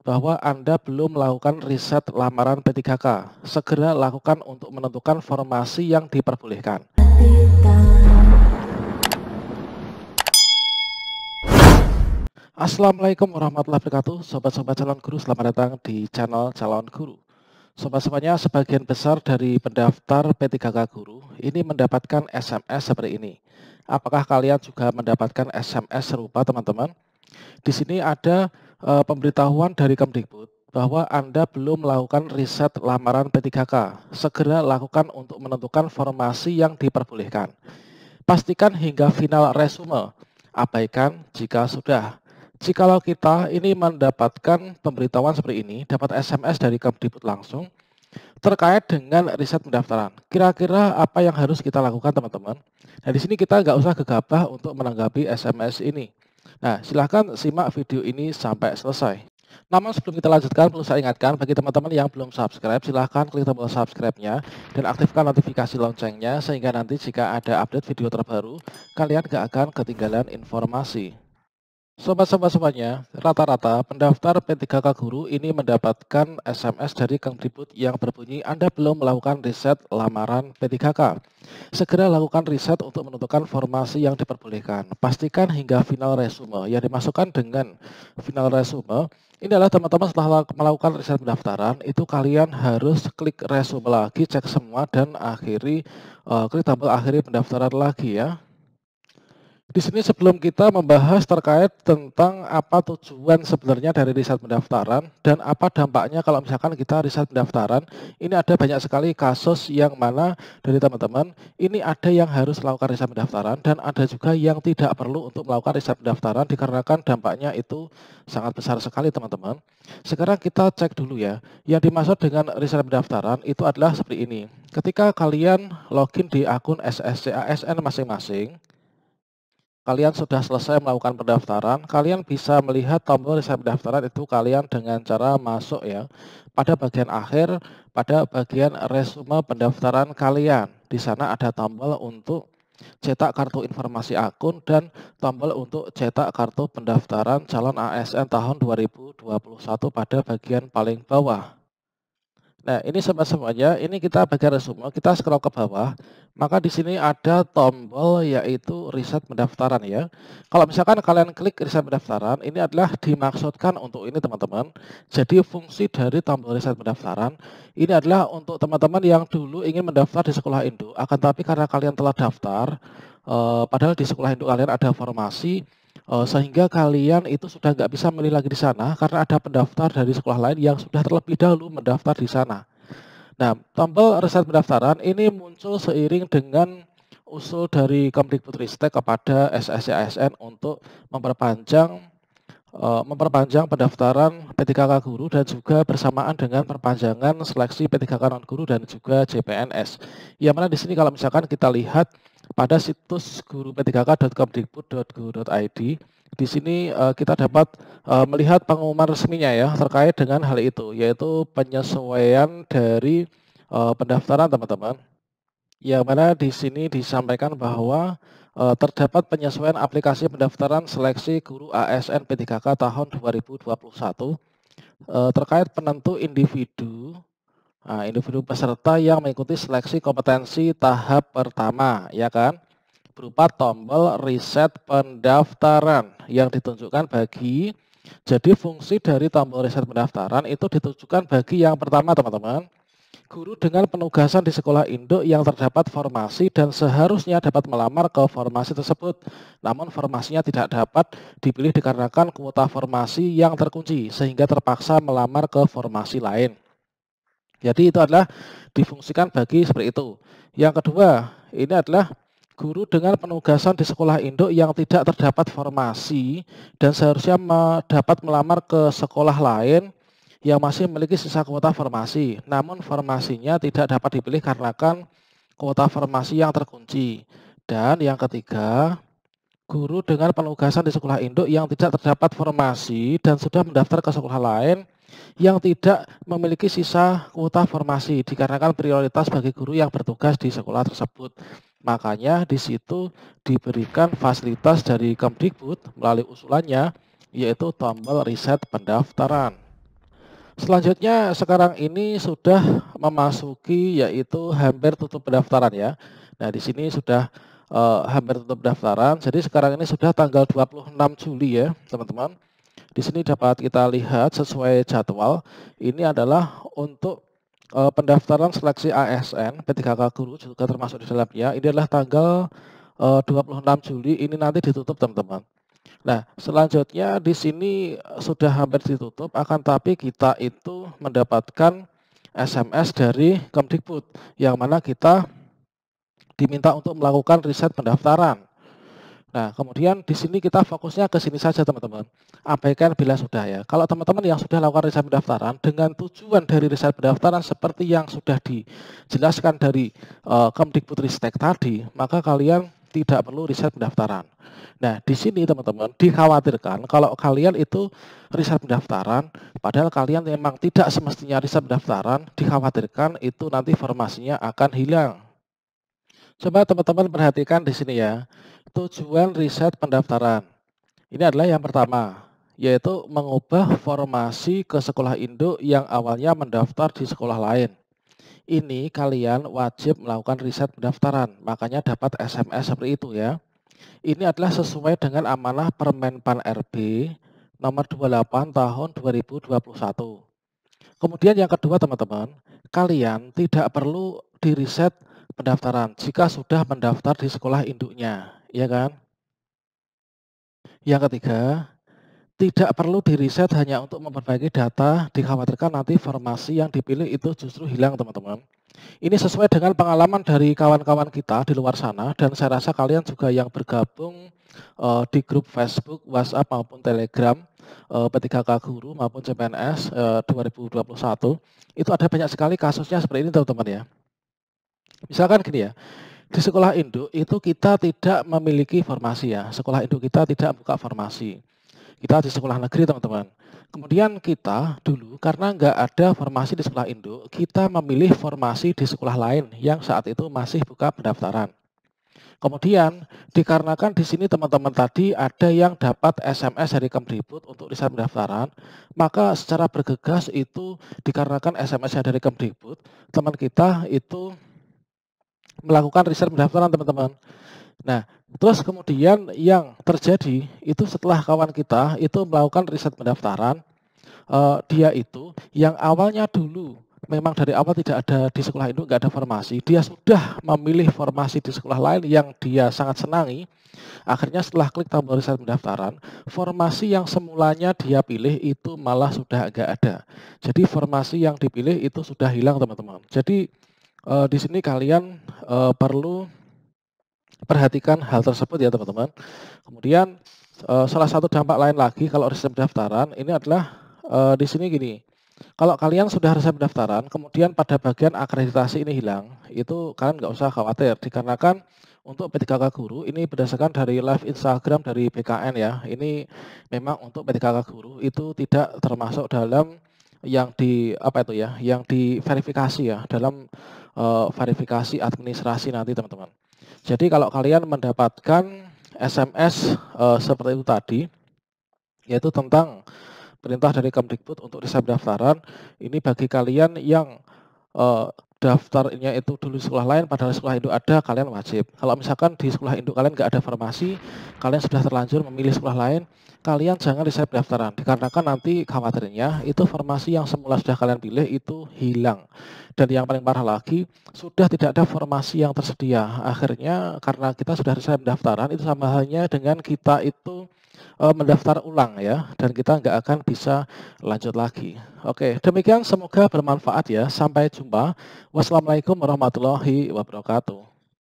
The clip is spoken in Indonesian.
bahwa Anda belum melakukan riset lamaran P3K. Segera lakukan untuk menentukan formasi yang diperbolehkan. Assalamualaikum warahmatullahi wabarakatuh, sobat-sobat calon guru, selamat datang di channel calon guru. sobat semuanya sebagian besar dari pendaftar P3K guru ini mendapatkan SMS seperti ini. Apakah kalian juga mendapatkan SMS serupa, teman-teman? Di sini ada uh, pemberitahuan dari Kemdikbud bahwa Anda belum melakukan riset lamaran P3K. Segera lakukan untuk menentukan formasi yang diperbolehkan. Pastikan hingga final resume. Abaikan jika sudah. Jikalau kita ini mendapatkan pemberitahuan seperti ini, dapat SMS dari Kemdikbud langsung terkait dengan riset pendaftaran. Kira-kira apa yang harus kita lakukan teman-teman? Nah di sini kita nggak usah gegabah untuk menanggapi SMS ini. Nah, silahkan simak video ini sampai selesai. Namun sebelum kita lanjutkan, perlu saya ingatkan bagi teman-teman yang belum subscribe, silahkan klik tombol subscribe-nya dan aktifkan notifikasi loncengnya sehingga nanti jika ada update video terbaru, kalian gak akan ketinggalan informasi. Sobat-sobat semuanya, rata-rata pendaftar P3K Guru ini mendapatkan SMS dari Kang Tribut yang berbunyi Anda belum melakukan riset lamaran P3K. Segera lakukan riset untuk menentukan formasi yang diperbolehkan. Pastikan hingga final resume yang dimasukkan dengan final resume. Ini adalah teman-teman setelah melakukan riset pendaftaran, itu kalian harus klik resume lagi, cek semua, dan akhiri, eh, klik tombol akhiri pendaftaran lagi ya. Di sini sebelum kita membahas terkait tentang apa tujuan sebenarnya dari riset pendaftaran dan apa dampaknya kalau misalkan kita riset pendaftaran, ini ada banyak sekali kasus yang mana dari teman-teman, ini ada yang harus melakukan riset pendaftaran dan ada juga yang tidak perlu untuk melakukan riset pendaftaran dikarenakan dampaknya itu sangat besar sekali teman-teman. Sekarang kita cek dulu ya, yang dimaksud dengan riset pendaftaran itu adalah seperti ini. Ketika kalian login di akun SSCASN masing-masing, kalian sudah selesai melakukan pendaftaran, kalian bisa melihat tombol resep pendaftaran itu kalian dengan cara masuk ya pada bagian akhir, pada bagian resume pendaftaran kalian. Di sana ada tombol untuk cetak kartu informasi akun dan tombol untuk cetak kartu pendaftaran calon ASN tahun 2021 pada bagian paling bawah. Nah, ini sama semuanya, ini kita bagian resume, kita scroll ke bawah. Maka di sini ada tombol yaitu riset pendaftaran ya. Kalau misalkan kalian klik riset pendaftaran, ini adalah dimaksudkan untuk ini teman-teman. Jadi fungsi dari tombol riset pendaftaran ini adalah untuk teman-teman yang dulu ingin mendaftar di sekolah induk. Akan tapi karena kalian telah daftar, eh, padahal di sekolah induk kalian ada formasi, eh, sehingga kalian itu sudah nggak bisa milih lagi di sana karena ada pendaftar dari sekolah lain yang sudah terlebih dahulu mendaftar di sana. Nah, tombol reset pendaftaran ini muncul seiring dengan usul dari Kemdikbudristek kepada SSCASN untuk memperpanjang eh, memperpanjang pendaftaran P3K guru dan juga bersamaan dengan perpanjangan seleksi P3K non guru dan juga CPNS. Yang mana di sini kalau misalkan kita lihat pada situs guru p3k.kemdikbud.go.id di sini uh, kita dapat uh, melihat pengumuman resminya ya terkait dengan hal itu, yaitu penyesuaian dari uh, pendaftaran teman-teman. Yang mana di sini disampaikan bahwa uh, terdapat penyesuaian aplikasi pendaftaran seleksi guru ASN P3K tahun 2021 uh, terkait penentu individu Nah, individu peserta yang mengikuti seleksi kompetensi tahap pertama, ya kan? berupa tombol reset pendaftaran yang ditunjukkan bagi jadi fungsi dari tombol reset pendaftaran itu ditunjukkan bagi yang pertama teman-teman guru dengan penugasan di sekolah induk yang terdapat formasi dan seharusnya dapat melamar ke formasi tersebut. Namun formasinya tidak dapat dipilih dikarenakan kuota formasi yang terkunci sehingga terpaksa melamar ke formasi lain. Jadi itu adalah difungsikan bagi seperti itu. Yang kedua, ini adalah guru dengan penugasan di sekolah induk yang tidak terdapat formasi dan seharusnya dapat melamar ke sekolah lain yang masih memiliki sisa kuota formasi. Namun formasinya tidak dapat dipilih karena kan kuota formasi yang terkunci. Dan yang ketiga, guru dengan penugasan di sekolah induk yang tidak terdapat formasi dan sudah mendaftar ke sekolah lain yang tidak memiliki sisa kuota formasi dikarenakan prioritas bagi guru yang bertugas di sekolah tersebut. Makanya di situ diberikan fasilitas dari Kemdikbud melalui usulannya yaitu tombol riset pendaftaran. Selanjutnya sekarang ini sudah memasuki yaitu hampir tutup pendaftaran ya. Nah, di sini sudah uh, hampir tutup pendaftaran. Jadi sekarang ini sudah tanggal 26 Juli ya, teman-teman. Di sini dapat kita lihat sesuai jadwal ini adalah untuk uh, pendaftaran seleksi ASN P3K Guru juga termasuk di dalamnya. Ini adalah tanggal eh, uh, 26 Juli, ini nanti ditutup teman-teman. Nah, selanjutnya di sini eh, sudah hampir ditutup, akan tapi kita itu mendapatkan SMS dari Kemdikbud, yang mana kita diminta untuk melakukan riset pendaftaran. Nah, kemudian di sini kita fokusnya ke sini saja teman-teman. Abaikan bila sudah ya. Kalau teman-teman yang sudah lakukan riset pendaftaran dengan tujuan dari riset pendaftaran seperti yang sudah dijelaskan dari uh, Kemdikbudristek tadi, maka kalian tidak perlu riset pendaftaran. Nah, di sini teman-teman dikhawatirkan kalau kalian itu riset pendaftaran, padahal kalian memang tidak semestinya riset pendaftaran, dikhawatirkan itu nanti formasinya akan hilang. Coba teman-teman perhatikan di sini ya. Tujuan riset pendaftaran. Ini adalah yang pertama, yaitu mengubah formasi ke sekolah induk yang awalnya mendaftar di sekolah lain. Ini kalian wajib melakukan riset pendaftaran, makanya dapat SMS seperti itu ya. Ini adalah sesuai dengan amanah Permenpan RB nomor 28 tahun 2021. Kemudian yang kedua teman-teman, kalian tidak perlu di diriset pendaftaran jika sudah mendaftar di sekolah induknya ya kan? Yang ketiga, tidak perlu diriset hanya untuk memperbaiki data, dikhawatirkan nanti formasi yang dipilih itu justru hilang teman-teman. Ini sesuai dengan pengalaman dari kawan-kawan kita di luar sana dan saya rasa kalian juga yang bergabung uh, di grup Facebook, WhatsApp maupun Telegram uh, eh, P3K Guru maupun CPNS uh, 2021 itu ada banyak sekali kasusnya seperti ini teman-teman ya. Misalkan gini ya, di sekolah induk itu kita tidak memiliki formasi ya. Sekolah induk kita tidak buka formasi. Kita di sekolah negeri teman-teman. Kemudian kita dulu karena nggak ada formasi di sekolah induk, kita memilih formasi di sekolah lain yang saat itu masih buka pendaftaran. Kemudian dikarenakan di sini teman-teman tadi ada yang dapat SMS dari Kemdikbud untuk riset pendaftaran, maka secara bergegas itu dikarenakan SMS dari Kemdikbud, teman kita itu melakukan riset pendaftaran teman-teman. Nah, terus kemudian yang terjadi itu setelah kawan kita itu melakukan riset pendaftaran, uh, dia itu yang awalnya dulu memang dari awal tidak ada di sekolah itu nggak ada formasi dia sudah memilih formasi di sekolah lain yang dia sangat senangi akhirnya setelah klik tombol riset pendaftaran formasi yang semulanya dia pilih itu malah sudah agak ada jadi formasi yang dipilih itu sudah hilang teman-teman jadi uh, di sini kalian uh, perlu perhatikan hal tersebut ya teman-teman. Kemudian uh, salah satu dampak lain lagi kalau resep pendaftaran ini adalah uh, di sini gini. Kalau kalian sudah resep pendaftaran, kemudian pada bagian akreditasi ini hilang, itu kalian nggak usah khawatir dikarenakan untuk P3K Guru ini berdasarkan dari live Instagram dari BKN ya. Ini memang untuk P3K Guru itu tidak termasuk dalam yang di apa itu ya, yang diverifikasi ya dalam uh, verifikasi administrasi nanti teman-teman. Jadi kalau kalian mendapatkan SMS uh, eh, seperti itu tadi, yaitu tentang perintah dari Kemdikbud untuk riset pendaftaran, ini bagi kalian yang uh, daftarnya itu dulu sekolah lain padahal sekolah induk ada kalian wajib kalau misalkan di sekolah induk kalian nggak ada farmasi kalian sudah terlanjur memilih sekolah lain kalian jangan riset pendaftaran dikarenakan nanti khawatirnya itu formasi yang semula sudah kalian pilih itu hilang dan yang paling parah lagi sudah tidak ada formasi yang tersedia akhirnya karena kita sudah riset pendaftaran itu sama halnya dengan kita itu uh, mendaftar ulang ya dan kita nggak akan bisa lanjut lagi. Oke, demikian semoga bermanfaat ya. Sampai jumpa. Wassalamualaikum warahmatullahi wabarakatuh.